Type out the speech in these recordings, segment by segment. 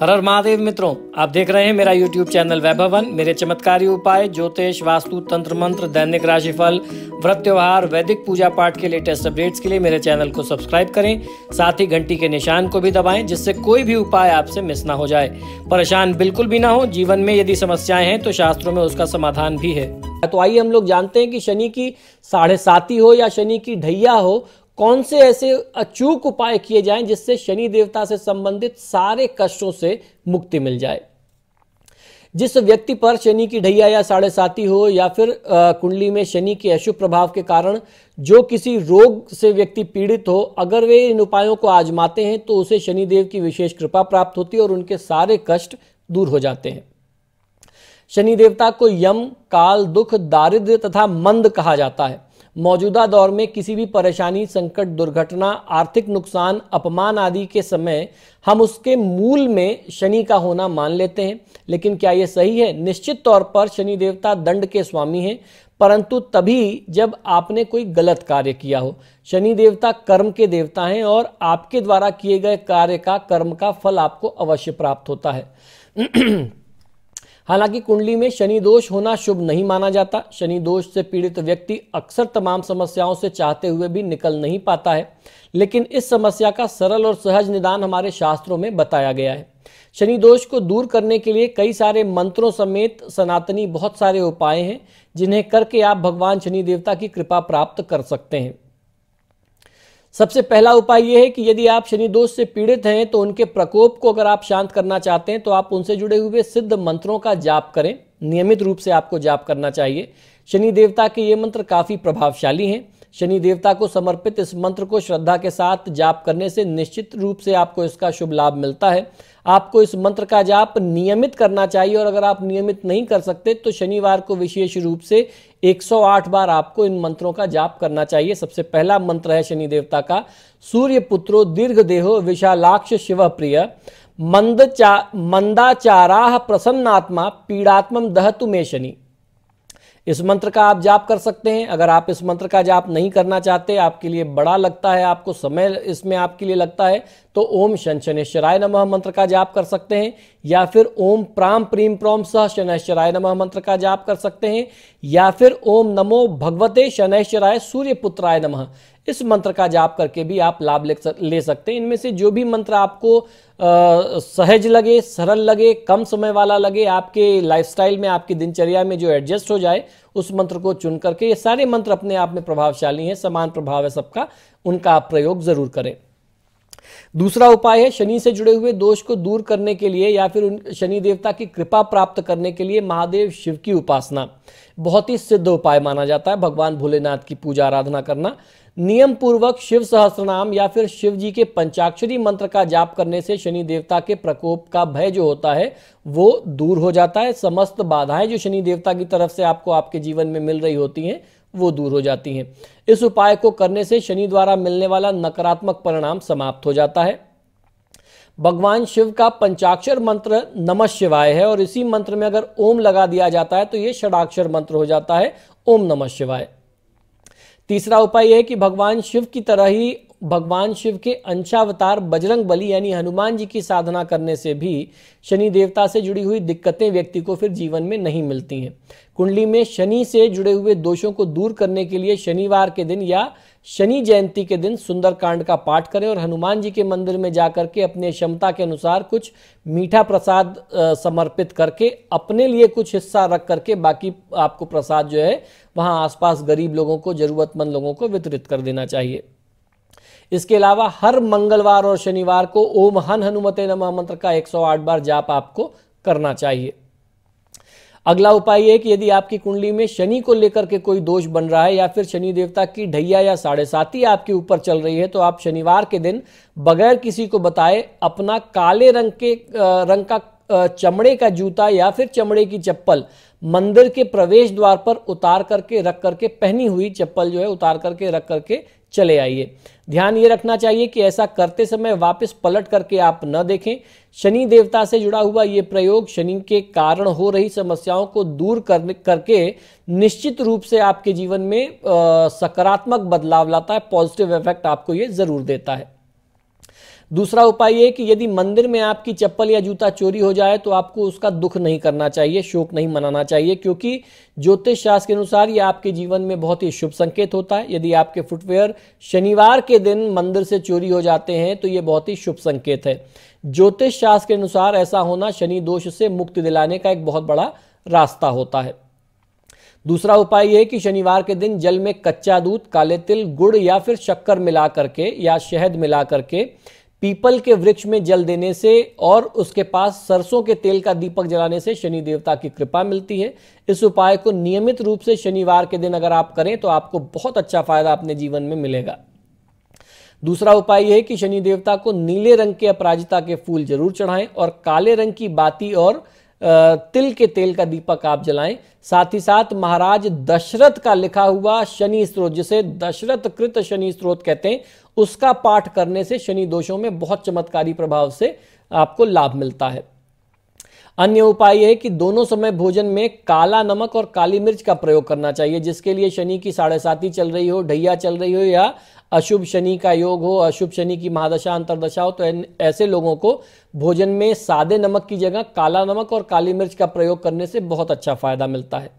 हर हर महादेव मित्रों आप देख रहे हैं मेरा YouTube चैनल वैभवन मेरे चमत्कारी उपाय ज्योतिष वास्तु तंत्र मंत्र दैनिक राशिफल व्रत त्योहार वैदिक पूजा पाठ के लेटेस्ट अपडेट्स के लिए मेरे चैनल को सब्सक्राइब करें साथ ही घंटी के निशान को भी दबाएं जिससे कोई भी उपाय आपसे मिस ना हो जाए परेशान बिल्कुल भी ना हो जीवन में यदि समस्याएं हैं तो शास्त्रों में उसका समाधान भी है तो आइए हम लोग जानते हैं कि शनि की साढ़े साती हो या शनि की ढैया हो कौन से ऐसे अचूक उपाय किए जाएं जिससे शनि देवता से संबंधित सारे कष्टों से मुक्ति मिल जाए जिस व्यक्ति पर शनि की ढैया या साढ़े साथी हो या फिर कुंडली में शनि के अशुभ प्रभाव के कारण जो किसी रोग से व्यक्ति पीड़ित हो अगर वे इन उपायों को आजमाते हैं तो उसे शनि देव की विशेष कृपा प्राप्त होती है और उनके सारे कष्ट दूर हो जाते हैं शनि देवता को यम काल दुख दारिद्र तथा मंद कहा जाता है मौजूदा दौर में किसी भी परेशानी संकट दुर्घटना आर्थिक नुकसान अपमान आदि के समय हम उसके मूल में शनि का होना मान लेते हैं लेकिन क्या ये सही है निश्चित तौर पर शनि देवता दंड के स्वामी हैं परंतु तभी जब आपने कोई गलत कार्य किया हो शनि देवता कर्म के देवता हैं और आपके द्वारा किए गए कार्य का कर्म का फल आपको अवश्य प्राप्त होता है हालांकि कुंडली में शनि दोष होना शुभ नहीं माना जाता शनि दोष से पीड़ित व्यक्ति अक्सर तमाम समस्याओं से चाहते हुए भी निकल नहीं पाता है लेकिन इस समस्या का सरल और सहज निदान हमारे शास्त्रों में बताया गया है शनि दोष को दूर करने के लिए कई सारे मंत्रों समेत सनातनी बहुत सारे उपाय हैं जिन्हें करके आप भगवान शनि देवता की कृपा प्राप्त कर सकते हैं सबसे पहला उपाय यह है कि यदि आप शनि दोष से पीड़ित हैं तो उनके प्रकोप को अगर आप शांत करना चाहते हैं तो आप उनसे जुड़े हुए सिद्ध मंत्रों का जाप करें नियमित रूप से आपको जाप करना चाहिए शनि देवता के ये मंत्र काफ़ी प्रभावशाली हैं शनि देवता को समर्पित इस मंत्र को श्रद्धा के साथ जाप करने से निश्चित रूप से आपको इसका शुभ लाभ मिलता है आपको इस मंत्र का जाप नियमित करना चाहिए और अगर आप नियमित नहीं कर सकते तो शनिवार को विशेष रूप से 108 बार आपको इन मंत्रों का जाप करना चाहिए सबसे पहला मंत्र है शनि देवता का सूर्य पुत्रो दीर्घ देहो विशालाक्ष शिव प्रिय मंद चा मंदाचारा प्रसन्नात्मा पीड़ात्म दह तुमे शनि इस मंत्र का आप जाप कर सकते हैं अगर आप इस मंत्र का जाप नहीं करना चाहते आपके लिए बड़ा लगता है आपको समय इसमें आपके लिए लगता है तो ओम शन शनशनेश्वराय नमः मंत्र का जाप कर सकते हैं या फिर ओम प्राम प्रीम प्रोम सह शनैश्वराय नमः मंत्र का जाप कर सकते हैं या फिर ओम नमो भगवते शनैश्वराय सूर्य पुत्राय नमः इस मंत्र का जाप करके भी आप लाभ ले सकते हैं इनमें से जो भी मंत्र आपको आ, सहज लगे सरल लगे कम समय वाला लगे आपके लाइफस्टाइल में आपकी दिनचर्या में जो एडजस्ट हो जाए उस मंत्र को चुन करके ये सारे मंत्र अपने आप में प्रभावशाली हैं समान प्रभाव है सबका उनका आप प्रयोग जरूर करें दूसरा उपाय है शनि से जुड़े हुए दोष को दूर करने के लिए या फिर उन शनि देवता की कृपा प्राप्त करने के लिए महादेव शिव की उपासना बहुत ही सिद्ध उपाय माना जाता है भगवान भोलेनाथ की पूजा आराधना करना नियम पूर्वक शिव सहस्रनाम या फिर शिव जी के पंचाक्षरी मंत्र का जाप करने से शनि देवता के प्रकोप का भय जो होता है वो दूर हो जाता है समस्त बाधाएं जो शनि देवता की तरफ से आपको आपके जीवन में मिल रही होती हैं वो दूर हो जाती हैं इस उपाय को करने से शनि द्वारा मिलने वाला नकारात्मक परिणाम समाप्त हो जाता है भगवान शिव का पंचाक्षर मंत्र नमः शिवाय है और इसी मंत्र में अगर ओम लगा दिया जाता है तो ये षडाक्षर मंत्र हो जाता है ओम नमः शिवाय तीसरा उपाय यह कि भगवान शिव की तरह ही भगवान शिव के अंशावतार बजरंग बली यानी हनुमान जी की साधना करने से भी शनि देवता से जुड़ी हुई दिक्कतें व्यक्ति को फिर जीवन में नहीं मिलती हैं कुंडली में शनि से जुड़े हुए दोषों को दूर करने के लिए शनिवार के दिन या शनि जयंती के दिन सुंदरकांड का पाठ करें और हनुमान जी के मंदिर में जाकर के अपने क्षमता के अनुसार कुछ मीठा प्रसाद समर्पित करके अपने लिए कुछ हिस्सा रख करके बाकी आपको प्रसाद जो है वहाँ आसपास गरीब लोगों को ज़रूरतमंद लोगों को वितरित कर देना चाहिए इसके अलावा हर मंगलवार और शनिवार को ओम हन हनुमते नमः मंत्र का 108 बार जाप आपको करना चाहिए अगला उपाय है कि यदि आपकी कुंडली में शनि को लेकर के कोई दोष बन रहा है या फिर शनि देवता की ढैया या साढ़े साथी आपके ऊपर चल रही है तो आप शनिवार के दिन बगैर किसी को बताए अपना काले रंग के रंग का चमड़े का जूता या फिर चमड़े की चप्पल मंदिर के प्रवेश द्वार पर उतार करके रख करके पहनी हुई चप्पल जो है उतार करके रख करके चले आइए ध्यान ये रखना चाहिए कि ऐसा करते समय वापस पलट करके आप न देखें शनि देवता से जुड़ा हुआ ये प्रयोग शनि के कारण हो रही समस्याओं को दूर करने करके निश्चित रूप से आपके जीवन में सकारात्मक बदलाव लाता है पॉजिटिव इफेक्ट आपको ये जरूर देता है दूसरा उपाय ये कि यदि मंदिर में आपकी चप्पल या जूता चोरी हो जाए तो आपको उसका दुख नहीं करना चाहिए शोक नहीं मनाना चाहिए क्योंकि ज्योतिष शास्त्र के अनुसार ये आपके जीवन में बहुत ही शुभ संकेत होता है यदि आपके फुटवेयर शनिवार के दिन मंदिर से चोरी हो जाते हैं तो ये बहुत ही शुभ संकेत है ज्योतिष शास्त्र के अनुसार ऐसा होना शनि दोष से मुक्ति दिलाने का एक बहुत बड़ा रास्ता होता है दूसरा उपाय यह कि शनिवार के दिन जल में कच्चा दूध काले तिल गुड़ या फिर शक्कर मिला करके या शहद मिला करके पीपल के वृक्ष में जल देने से और उसके पास सरसों के तेल का दीपक जलाने से शनि देवता की कृपा मिलती है इस उपाय को नियमित रूप से शनिवार के दिन अगर आप करें तो आपको बहुत अच्छा फायदा अपने जीवन में मिलेगा दूसरा उपाय यह है कि शनि देवता को नीले रंग के अपराजिता के फूल जरूर चढ़ाएं और काले रंग की बाती और तिल के तेल का दीपक आप जलाएं साथ ही साथ महाराज दशरथ का लिखा हुआ शनि स्त्रोत जिसे दशरथ कृत शनि स्त्रोत कहते हैं उसका पाठ करने से शनि दोषों में बहुत चमत्कारी प्रभाव से आपको लाभ मिलता है अन्य उपाय है कि दोनों समय भोजन में काला नमक और काली मिर्च का प्रयोग करना चाहिए जिसके लिए शनि की साढ़े साती चल रही हो ढैया चल रही हो या अशुभ शनि का योग हो अशुभ शनि की महादशा अंतरदशा हो तो ऐसे लोगों को भोजन में सादे नमक की जगह काला नमक और काली मिर्च का प्रयोग करने से बहुत अच्छा फायदा मिलता है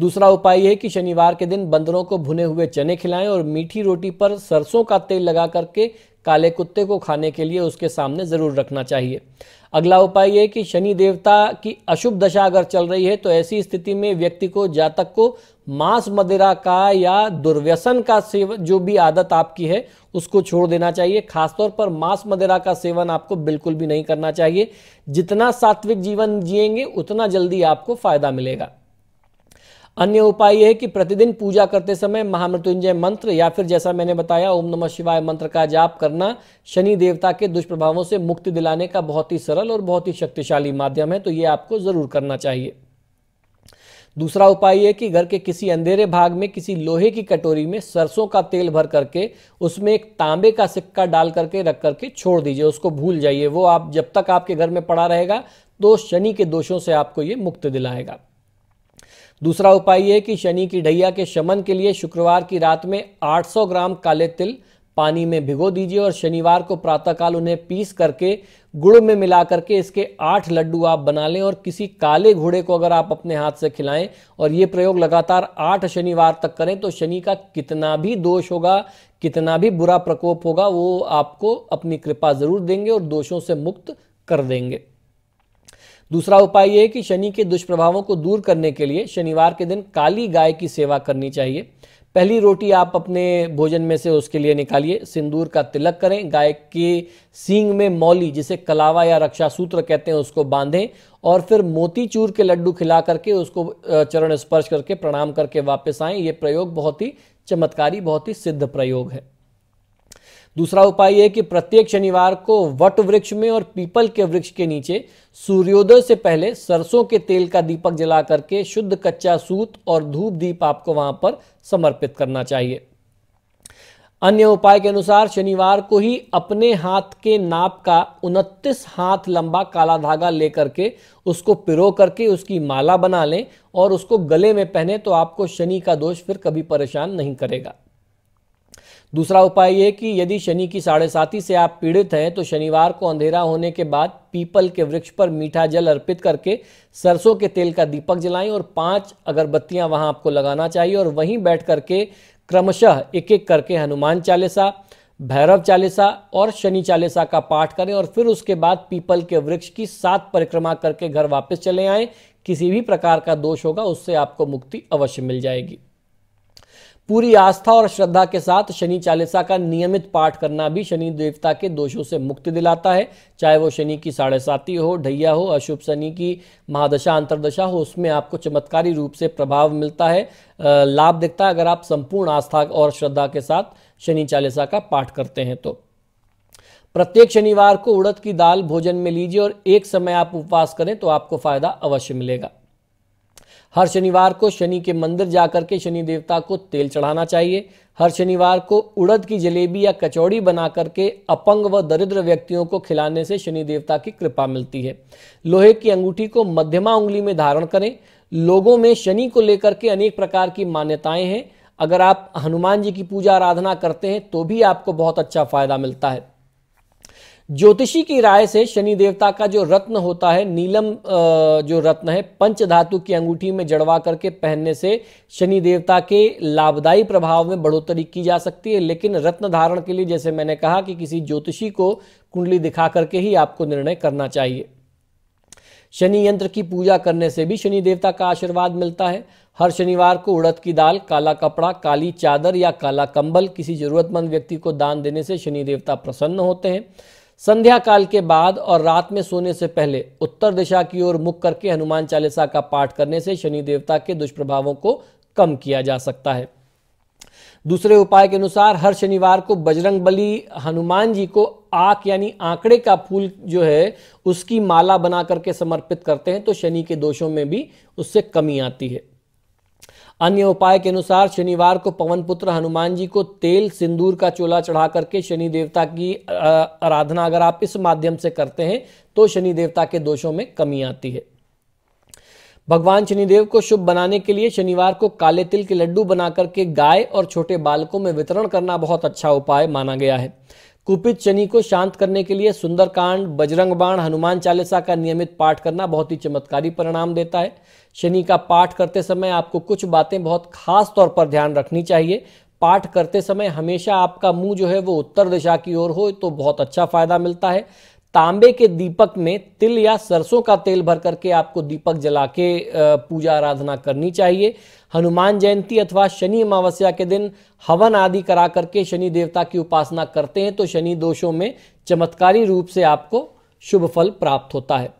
दूसरा उपाय है कि शनिवार के दिन बंदरों को भुने हुए चने खिलाएं और मीठी रोटी पर सरसों का तेल लगा करके काले कुत्ते को खाने के लिए उसके सामने ज़रूर रखना चाहिए अगला उपाय यह कि शनि देवता की अशुभ दशा अगर चल रही है तो ऐसी स्थिति में व्यक्ति को जातक को मांस मदिरा का या दुर्व्यसन का सेवन जो भी आदत आपकी है उसको छोड़ देना चाहिए खासतौर पर मांस मदिरा का सेवन आपको बिल्कुल भी नहीं करना चाहिए जितना सात्विक जीवन जिएंगे उतना जल्दी आपको फायदा मिलेगा अन्य उपाय यह है कि प्रतिदिन पूजा करते समय महामृत्युंजय मंत्र या फिर जैसा मैंने बताया ओम नमः शिवाय मंत्र का जाप करना शनि देवता के दुष्प्रभावों से मुक्ति दिलाने का बहुत ही सरल और बहुत ही शक्तिशाली माध्यम है तो ये आपको जरूर करना चाहिए दूसरा उपाय यह कि घर के किसी अंधेरे भाग में किसी लोहे की कटोरी में सरसों का तेल भर करके उसमें एक तांबे का सिक्का डाल करके रख करके छोड़ दीजिए उसको भूल जाइए वो आप जब तक आपके घर में पड़ा रहेगा तो शनि के दोषों से आपको ये मुक्त दिलाएगा दूसरा उपाय यह कि शनि की ढैया के शमन के लिए शुक्रवार की रात में 800 ग्राम काले तिल पानी में भिगो दीजिए और शनिवार को प्रातःकाल उन्हें पीस करके गुड़ में मिला करके इसके आठ लड्डू आप बना लें और किसी काले घोड़े को अगर आप अपने हाथ से खिलाएं और ये प्रयोग लगातार आठ शनिवार तक करें तो शनि का कितना भी दोष होगा कितना भी बुरा प्रकोप होगा वो आपको अपनी कृपा जरूर देंगे और दोषों से मुक्त कर देंगे दूसरा उपाय यह है कि शनि के दुष्प्रभावों को दूर करने के लिए शनिवार के दिन काली गाय की सेवा करनी चाहिए पहली रोटी आप अपने भोजन में से उसके लिए निकालिए सिंदूर का तिलक करें गाय के सींग में मौली जिसे कलावा या रक्षा सूत्र कहते हैं उसको बांधें और फिर मोतीचूर के लड्डू खिला करके उसको चरण स्पर्श करके प्रणाम करके वापस आएं ये प्रयोग बहुत ही चमत्कारी बहुत ही सिद्ध प्रयोग है दूसरा उपाय यह कि प्रत्येक शनिवार को वट वृक्ष में और पीपल के वृक्ष के नीचे सूर्योदय से पहले सरसों के तेल का दीपक जला करके शुद्ध कच्चा सूत और धूप दीप आपको वहां पर समर्पित करना चाहिए अन्य उपाय के अनुसार शनिवार को ही अपने हाथ के नाप का उनतीस हाथ लंबा काला धागा लेकर के उसको पिरो करके उसकी माला बना लें और उसको गले में पहने तो आपको शनि का दोष फिर कभी परेशान नहीं करेगा दूसरा उपाय ये कि यदि शनि की साढ़े साथी से आप पीड़ित हैं तो शनिवार को अंधेरा होने के बाद पीपल के वृक्ष पर मीठा जल अर्पित करके सरसों के तेल का दीपक जलाएं और पांच अगरबत्तियां वहां आपको लगाना चाहिए और वहीं बैठ करके क्रमशः एक एक करके हनुमान चालीसा भैरव चालीसा और शनि चालीसा का पाठ करें और फिर उसके बाद पीपल के वृक्ष की सात परिक्रमा करके घर वापस चले आएं किसी भी प्रकार का दोष होगा उससे आपको मुक्ति अवश्य मिल जाएगी पूरी आस्था और श्रद्धा के साथ शनि चालीसा का नियमित पाठ करना भी शनि देवता के दोषों से मुक्ति दिलाता है चाहे वो शनि की साढ़े साती हो ढैया हो अशुभ शनि की महादशा अंतर्दशा हो उसमें आपको चमत्कारी रूप से प्रभाव मिलता है लाभ दिखता है अगर आप संपूर्ण आस्था और श्रद्धा के साथ शनि चालीसा का पाठ करते हैं तो प्रत्येक शनिवार को उड़द की दाल भोजन में लीजिए और एक समय आप उपवास करें तो आपको फायदा अवश्य मिलेगा हर शनिवार को शनि के मंदिर जाकर के शनि देवता को तेल चढ़ाना चाहिए हर शनिवार को उड़द की जलेबी या कचौड़ी बना करके अपंग व दरिद्र व्यक्तियों को खिलाने से शनि देवता की कृपा मिलती है लोहे की अंगूठी को मध्यमा उंगली में धारण करें लोगों में शनि को लेकर के अनेक प्रकार की मान्यताएं हैं अगर आप हनुमान जी की पूजा आराधना करते हैं तो भी आपको बहुत अच्छा फायदा मिलता है ज्योतिषी की राय से शनि देवता का जो रत्न होता है नीलम जो रत्न है पंच धातु की अंगूठी में जड़वा करके पहनने से शनि देवता के लाभदायी प्रभाव में बढ़ोतरी की जा सकती है लेकिन रत्न धारण के लिए जैसे मैंने कहा कि किसी ज्योतिषी को कुंडली दिखा करके ही आपको निर्णय करना चाहिए शनि यंत्र की पूजा करने से भी शनि देवता का आशीर्वाद मिलता है हर शनिवार को उड़द की दाल काला कपड़ा काली चादर या काला कंबल किसी जरूरतमंद व्यक्ति को दान देने से शनि देवता प्रसन्न होते हैं संध्या काल के बाद और रात में सोने से पहले उत्तर दिशा की ओर मुख करके हनुमान चालीसा का पाठ करने से शनि देवता के दुष्प्रभावों को कम किया जा सकता है दूसरे उपाय के अनुसार हर शनिवार को बजरंग बली हनुमान जी को आक यानी आंकड़े का फूल जो है उसकी माला बना करके समर्पित करते हैं तो शनि के दोषों में भी उससे कमी आती है अन्य उपाय के अनुसार शनिवार को पवन पुत्र हनुमान जी को तेल सिंदूर का चोला चढ़ा करके शनि देवता की आराधना अगर आप इस माध्यम से करते हैं तो शनि देवता के दोषों में कमी आती है भगवान शनिदेव को शुभ बनाने के लिए शनिवार को काले तिल के लड्डू बना करके गाय और छोटे बालकों में वितरण करना बहुत अच्छा उपाय माना गया है कुपित शनि को शांत करने के लिए सुंदरकांड बजरंग बाण हनुमान चालीसा का नियमित पाठ करना बहुत ही चमत्कारी परिणाम देता है शनि का पाठ करते समय आपको कुछ बातें बहुत खास तौर पर ध्यान रखनी चाहिए पाठ करते समय हमेशा आपका मुंह जो है वो उत्तर दिशा की ओर हो तो बहुत अच्छा फायदा मिलता है तांबे के दीपक में तिल या सरसों का तेल भर करके आपको दीपक जला के पूजा आराधना करनी चाहिए हनुमान जयंती अथवा शनि अमावस्या के दिन हवन आदि करा करके शनि देवता की उपासना करते हैं तो शनि दोषों में चमत्कारी रूप से आपको शुभ फल प्राप्त होता है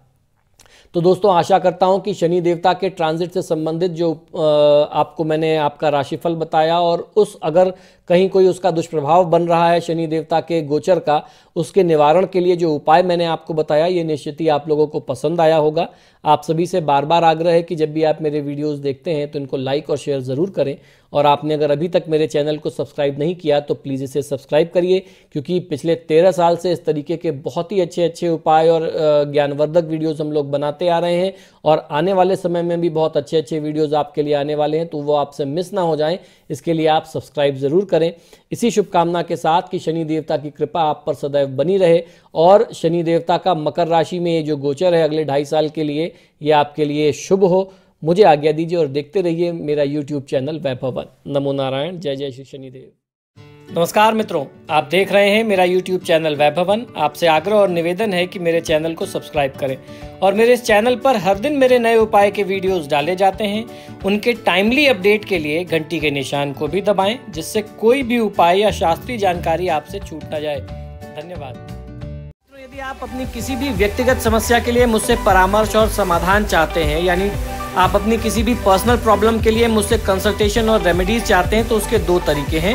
तो दोस्तों आशा करता हूं कि शनि देवता के ट्रांजिट से संबंधित जो आपको मैंने आपका राशिफल बताया और उस अगर कहीं कोई उसका दुष्प्रभाव बन रहा है शनि देवता के गोचर का उसके निवारण के लिए जो उपाय मैंने आपको बताया ये निश्चित ही आप लोगों को पसंद आया होगा आप सभी से बार बार आग्रह है कि जब भी आप मेरे वीडियोस देखते हैं तो इनको लाइक और शेयर ज़रूर करें और आपने अगर अभी तक मेरे चैनल को सब्सक्राइब नहीं किया तो प्लीज़ इसे सब्सक्राइब करिए क्योंकि पिछले तेरह साल से इस तरीके के बहुत ही अच्छे अच्छे उपाय और ज्ञानवर्धक वीडियोज हम लोग बनाते आ रहे हैं और आने वाले समय में भी बहुत अच्छे अच्छे वीडियोज़ आपके लिए आने वाले हैं तो वो आपसे मिस ना हो जाएँ इसके लिए आप सब्सक्राइब ज़रूर करें इसी शुभकामना के साथ कि शनि देवता की कृपा आप पर सदैव बनी रहे और शनि देवता का मकर राशि में ये जो गोचर है अगले ढाई साल के लिए ये आपके लिए शुभ हो मुझे आज्ञा दीजिए और देखते रहिए मेरा यूट्यूब चैनल वैभवन नमो नारायण जय जय श्री शनिदेव नमस्कार मित्रों आप देख रहे हैं मेरा YouTube चैनल वैभवन आपसे आग्रह और निवेदन है कि मेरे चैनल को सब्सक्राइब करें और मेरे इस चैनल पर हर दिन मेरे नए उपाय के वीडियोस डाले जाते हैं उनके टाइमली अपडेट के लिए घंटी के निशान को भी दबाएं जिससे कोई भी उपाय या शास्त्रीय जानकारी आपसे छूट ना जाए धन्यवाद यदि आप अपनी किसी भी व्यक्तिगत समस्या के लिए मुझसे परामर्श और समाधान चाहते हैं यानी आप अपनी किसी भी पर्सनल प्रॉब्लम के लिए मुझसे कंसल्टेशन और रेमेडीज चाहते हैं तो उसके दो तरीके हैं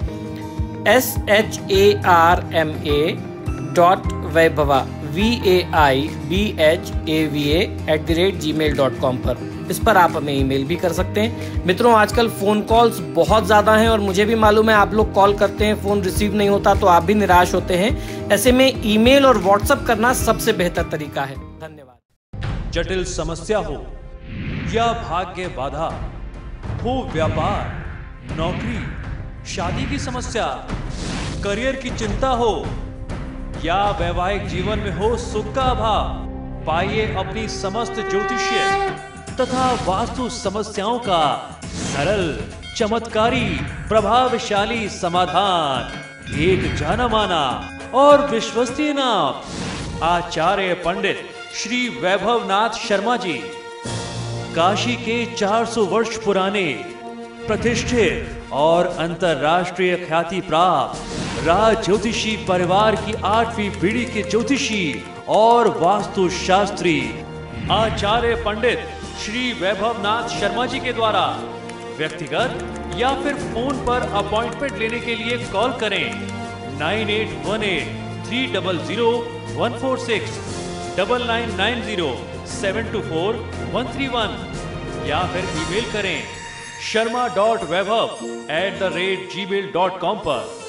S H A R M A dot Vaibhav V A I B H A V at the rate gmail dot com पर इस पर आप हमें ईमेल भी कर सकते हैं मित्रों आजकल फ़ोन कॉल्स बहुत ज़्यादा हैं और मुझे भी मालूम है आप लोग कॉल करते हैं फ़ोन रिसीव नहीं होता तो आप भी निराश होते हैं ऐसे में ईमेल और व्हाट्सअप करना सबसे बेहतर तरीका है धन्यवाद जटिल समस्या हो या भाग्य बाधा हो व्यापार नौकरी शादी की समस्या करियर की चिंता हो या वैवाहिक जीवन में हो सुख का अभाव पाइए अपनी समस्त ज्योतिषीय तथा वास्तु समस्याओं का सरल चमत्कारी प्रभावशाली समाधान एक जाना माना और विश्वसनीय नाम आचार्य पंडित श्री वैभवनाथ शर्मा जी काशी के 400 वर्ष पुराने प्रतिष्ठित और अंतर्राष्ट्रीय ख्याति प्राप्त राज ज्योतिषी परिवार की आठवीं पीढ़ी के ज्योतिषी और वास्तु शास्त्री आचार्य पंडित श्री वैभव नाथ शर्मा जी के द्वारा व्यक्तिगत या फिर फोन पर अपॉइंटमेंट लेने के लिए कॉल करें nine eight one eight three double zero one four six double nine nine zero seven two four one three one या फिर ईमेल करें Sharma dot Vaibhav at the rate gmail dot com पर